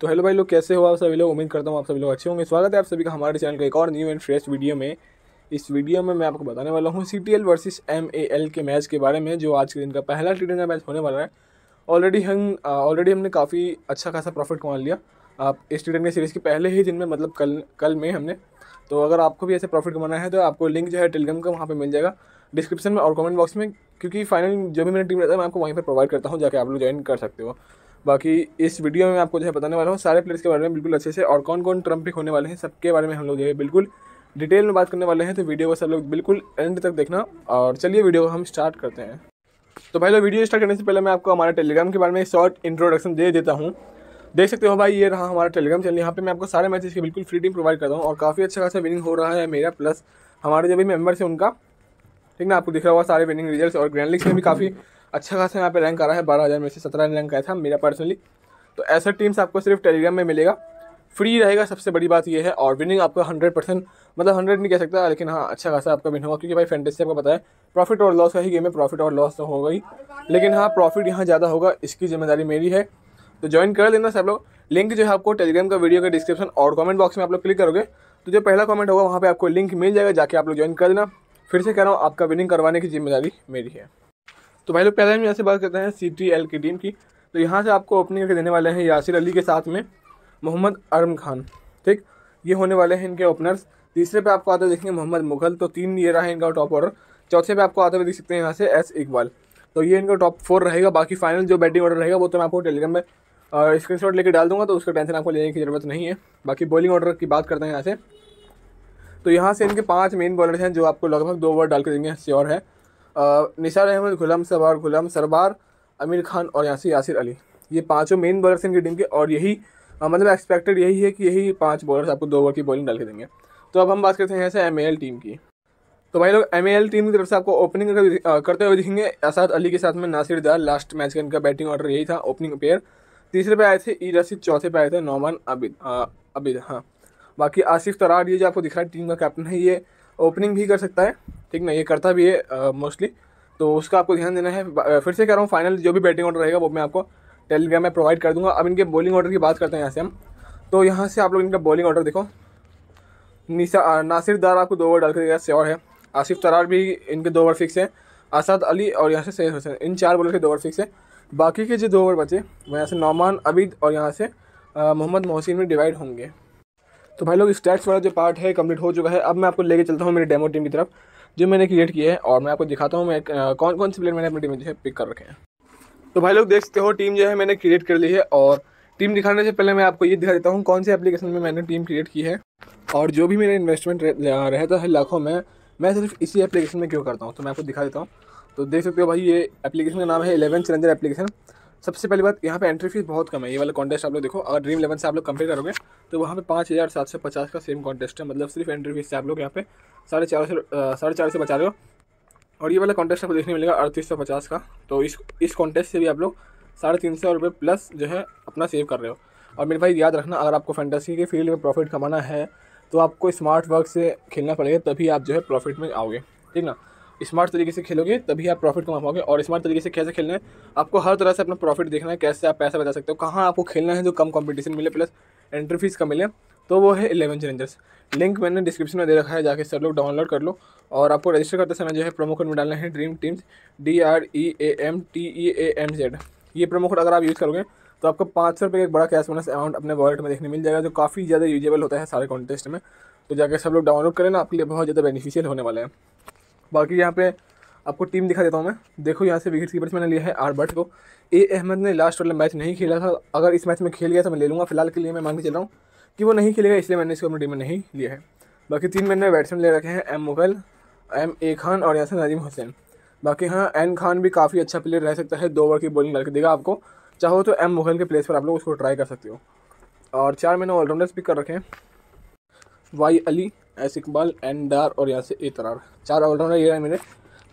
तो हेलो भाई लोग कैसे हो आप सभी लोग उम्मीद करता हूँ आप सभी लोग अच्छे होंगे स्वागत है आप सभी का हमारे चैनल का एक और न्यू एंड फ्रेश वीडियो में इस वीडियो में मैं आपको बताने वाला हूँ C T L versus M A L के मैच के बारे में जो आज के दिन का पहला टी ट्वेंटी मैच होने वाला है ऑलरेडी हम ऑलरेडी हमने काफ़ी अच्छा खासा प्रॉफिट कमा लिया आप इस टी ट्वेंटी सीरीज़ के पहले ही दिन में मतलब कल कल में हमने तो अगर आपको भी ऐसे प्रॉफिट कमाना है तो आपको लिंक जो है टेलीग्राम का वहाँ पर मिल जाएगा डिस्क्रिप्शन में और कमेंट बॉक्स में क्योंकि फाइनल जो भी मेरी टीम रहता है मैं आपको वहीं पर प्रोवाइड करता हूँ जाकर आप लोग ज्वाइन कर सकते हो बाकी इस वीडियो में मैं आपको जो है बताने वाला हूँ सारे प्लेयर्स के बारे में बिल्कुल अच्छे से और कौन कौन ट्रम्प पिक होने वाले हैं सबके बारे में हम लोग जो है बिल्कुल डिटेल में बात करने वाले हैं तो वीडियो को सब लोग बिल्कुल एंड तक देखना और चलिए वीडियो को हम स्टार्ट करते हैं तो भाई लोग वीडियो स्टार्ट करने से पहले मैं आपको हमारे टेलीग्राम के बारे में शॉर्ट इंट्रोडक्शन दे देता हूँ देख सकते हो भाई ये रहा हमारा टेलीग्राम चैनल यहाँ पे मैं आपको सारे मैचेस के बिल्कुल फ्री टीम प्रोवाइड करता हूँ और काफ़ी अच्छा खासा विनिंग हो रहा है मेरा प्लस हमारे जो भी मेम्बर्स हैं उनका ठीक ना आपको दिख रहा हुआ सारे विनिंग रिजल्ट और ग्रैंड लीग में भी काफ़ी अच्छा खासा यहाँ पे रैंक आ रहा है बारह हज़ार में से सत्रह रैंक आया था मेरा पर्सनली तो ऐसा टीम्स आपको सिर्फ टेलीग्राम में मिलेगा फ्री रहेगा सबसे बड़ी बात यह है और विनिंग आपका हंड्रेड परसेंट मतलब हंड्रेड नहीं कह सकता लेकिन हाँ अच्छा खासा आपका विन होगा क्योंकि भाई फैंटेसी आपको पता है प्रॉफिट और लॉस का ही गेम है प्रॉफिट और लॉस तो होगा ही लेकिन हाँ प्रॉफिट यहाँ ज़्यादा होगा इसकी जिम्मेदारी मेरी है तो ज्वाइन कर लेना सब लोग लिंक जो है आपको टेलीग्राम का वीडियो का डिस्क्रिप्शन और कमेंट बॉक्स में आप लोग क्लिक करोगे तो जो पहला कमेंट होगा वहाँ पे आपको लिंक मिल जाएगा जाके आप लोग ज्वाइन कर देना फिर से कह रहा हूँ आपका विनिंग करवाने की जिम्मेदारी मेरी है तो भाई लोग पहले हम यहाँ से बात करते हैं सी टी एल की टीम की तो यहाँ से आपको ओपनिंग करके देने वाले हैं यासिर अली के साथ में मोहम्मद अरम खान ठीक ये होने वाले हैं इनके ओपनर्स तीसरे पे आपको आते हुए देखेंगे मोहम्मद मुगल तो तीन ये रहा है इनका टॉप ऑर्डर चौथे पे आपको आते हुए देख सकते हैं यहाँ से एस इकबाल तो ये इनका टॉप फोर रहेगा बाकी फाइनल जो बैटिंग ऑर्डर रहेगा वो तो मैं आपको टेलीग्राम में स्क्रीन शॉट लेकर डाल दूंगा तो उसका टेंशन आपको लेने की जरूरत नहीं है बाकी बॉलिंग ऑर्डर की बात करते हैं यहाँ से तो यहाँ से इनके पाँच मेन बॉलर हैं जो आपको लगभग दो ओवर डाल के देंगे श्योर है निसार अहमद गुलाम सरबार गुलाम सरबार आमिर खान और यासी यासिर अली ये पांचों मेन बॉलर्स इनकी टीम के और यही मतलब एक्सपेक्टेड यही है कि यही पांच बॉलर्स आपको दो ओवर की बॉलिंग डाल के देंगे तो अब हम बात करते हैं ऐसे एम टीम की तो भाई लोग एम टीम की तरफ से आपको ओपनिंग करते हुए दिखेंगे असाद अली के साथ में नासिर दार लास्ट मैच का इनका बैटिंग ऑर्डर यही था ओपनिंग पेयर तीसरे पे आए थे ई रसीद चौथे पे आए थे नौमान अबिद अबिद हाँ बाकी आसिफ तरार ये जो आपको दिख रहा है टीम का कैप्टन है ये ओपनिंग भी कर सकता है ठीक ना ये करता भी है मोस्टली तो उसका आपको ध्यान देना है फिर से कह रहा हूँ फाइनल जो भी बैटिंग ऑर्डर रहेगा वो मैं आपको टेलीग्राम में प्रोवाइड कर दूंगा अब इनके बॉलिंग ऑर्डर की बात करते हैं यहाँ से हम तो यहाँ से आप लोग इनका बॉलिंग ऑर्डर देखो निशा नासिर दार आपको दो ओवर डाल के देगा श्योर है आसिफ तरार भी इनके दो ओवर फिक्स है आसाद अली और यहाँ से सैयद हुसैन इन चार बॉलर के दो ओवर फिक्स है बाकी के जो दो ओवर बचे वो यहाँ से नौमान अबीद और यहाँ से मोहम्मद मोहसिन में डिवाइड होंगे तो भाई लोग स्टैट्स वाला जो पार्ट है कम्प्लीट हो चुका है अब मैं आपको लेके चलता हूँ मेरी डेमो टीम की तरफ जो मैंने क्रिएट किया है और मैं आपको दिखाता हूँ मैं कौन कौन से प्लेयर मैंने अपनी टीम में जो है पिक कर रखे हैं तो भाई लोग देख सकते हो टीम जो है मैंने क्रिएट कर ली है और टीम दिखाने से पहले मैं आपको ये दिखा देता हूँ कौन से एप्लीकेशन में मैंने टीम क्रिएट की है और जो भी मेरा इन्वेस्टमेंट रहता है लाखों में मैं सिर्फ इसी एप्लीकेशन में क्यों करता हूँ तो मैं आपको दिखा देता हूँ तो देख सकते हो भाई ये एप्लीकेशन का नाम है एलेवन चैलेंजर एप्लीकेशन सबसे पहली बात यहाँ पे एंट्री फीस बहुत कम है ये वाला कॉन्टेस्ट आप लोग देखो अगर ड्रीम इलेवन से आप लोग कंप्लीट करोगे तो वहाँ पे पाँच हज़ार सात सौ पचास का सेम कॉन्टेस्ट है मतलब सिर्फ एंट्री फीस से आप लोग यहाँ पे साढ़े चार सौ साढ़े चार सौ बचा रहे हो और ये वाला कॉन्टेस्ट आपको देखने मिलेगा अड़तीस सौ पचास का तो इस इस कॉन्टेस्ट से भी आप लोग साढ़े तीन सौ रुपये प्लस जो है अपना सेव कर रहे हो और मेरे भाई याद रखना अगर आपको फैंटेसी के फील्ड में प्रॉफिट कमाना है तो आपको स्मार्ट वर्क से खेलना पड़ेगा तभी आप जो है प्रॉफिट में आओगे ठीक ना स्मार्ट तरीके से खेलोगे तभी आप प्रॉफिट कमा पाओगे और स्मार्ट तरीके से कैसे खेलना है आपको हर तरह से अपना प्रॉफिट देखना है कैसे आप पैसा बचा सकते हो कहाँ आपको खेलना है जो कम कॉम्पिटिशन मिले प्लस एंट्री फीस का मिले तो वो है इलेवन चैलेंजर्स लिंक मैंने डिस्क्रिप्शन में दे रखा है जाके सब लोग डाउनलोड कर लो और आपको रजिस्टर करते समय जो है प्रोमो कोड में डालना है dream teams D R E A M T E A M Z ये प्रोमो कोड अगर आप यूज़ करोगे तो आपको पाँच सौ रुपये का एक बड़ा कैश बोनस अमाउंट अपने वॉलेट में देखने मिल जाएगा जो काफ़ी ज़्यादा यूजेबल होता है सारे कॉन्टेस्ट में तो जाकर सब लोग डाउनलोड करें ना आपके लिए बहुत ज़्यादा बेनिफिशियल होने वाला है बाकी यहाँ पे आपको टीम दिखा देता हूँ मैं देखो यहाँ से विकेट कीपर मैंने लिया है आर बट को ए अहमद ने लास्ट वाला मैच नहीं खेला था अगर इस मैच में खेल गया तो मैं ले लूँगा फिलहाल के लिए मैं मान के चल रहा हूँ कि वो नहीं खेलेगा इसलिए मैंने इसको अपनी टीम में नहीं लिया है बाकी तीन मैंने बैट्समैन ले रखे हैं M Mughal M A Khan और यहाँ से नजीम हुसैन बाकी हाँ एन खान भी काफ़ी अच्छा प्लेयर रह सकता है दो ओवर की बॉलिंग करके देगा आपको चाहो तो एम मुगल के प्लेस पर आप लोग उसको ट्राई कर सकते हो और चार मैंने ऑलराउंडर्स पिक कर रखे हैं Y Ali S Iqbal N Dar और यहाँ से ए तरार चार ऑलराउंडर ये हैं मेरे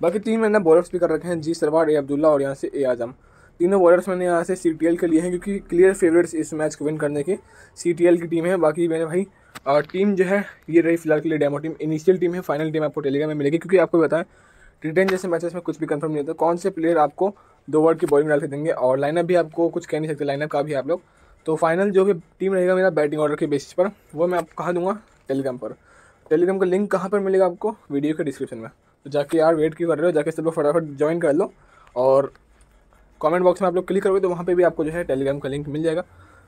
बाकी तीन मैंने बॉलर्स भी कर रखे हैं जी सरवार ए अब्दुल्ला और यहाँ से ए आजम तीनों बॉलर्स मैंने यहाँ से सी के लिए हैं क्योंकि क्लियर फेवरेट्स इस मैच को विन करने के सी की टीम है बाकी मैंने भाई और टीम जो है ये रही फिलहाल के लिए डेमो टीम इनिशियल टीम है फाइनल टीम आपको टेलीग्राम में मिलेगी क्योंकि आपको बताएं रिटर्न जैसे मैचेस में कुछ भी कंफर्म नहीं होता कौन से प्लेयर आपको दो ओवर की बॉलिंग डाल के देंगे और लाइनअप भी आपको कुछ कह नहीं सकते लाइनअप का भी आप लोग तो फाइनल जो भी टीम रहेगा मेरा बैटिंग ऑर्डर के बेसिस पर वो मैं आपको कहा दूंगा टेलीग्राम पर टेलीग्राम का लिंक कहाँ पर मिलेगा आपको वीडियो के डिस्क्रिप्शन में तो जाके यार वेट क्यों कर रहे हो जाके सब लोग फटाफट ज्वाइन कर लो और कमेंट बॉक्स में आप लोग क्लिक करोगे तो वहाँ पे भी आपको जो है टेलीग्राम का लिंक मिल जाएगा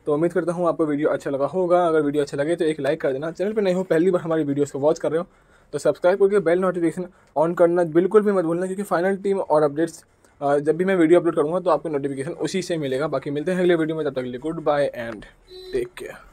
तो उम्मीद करता हूँ आपको वीडियो अच्छा लगा होगा अगर वीडियो अच्छा लगे तो एक लाइक कर देना चैनल पर नहीं हो पहली बार हमारी वीडियोज़ को वॉच कर रहे हो तो सब्सक्राइब करके बेल नोटिफिकेशन ऑन करना बिल्कुल भी मत भूलना क्योंकि फाइनल टीम और अपडेट्स जब भी मैं वीडियो अपलोड करूँगा तो आपको नोटिफिकेशन उसी से मिलेगा बाकी मिलते हैं अगले वीडियो में तब तक के लिए goodbye and take care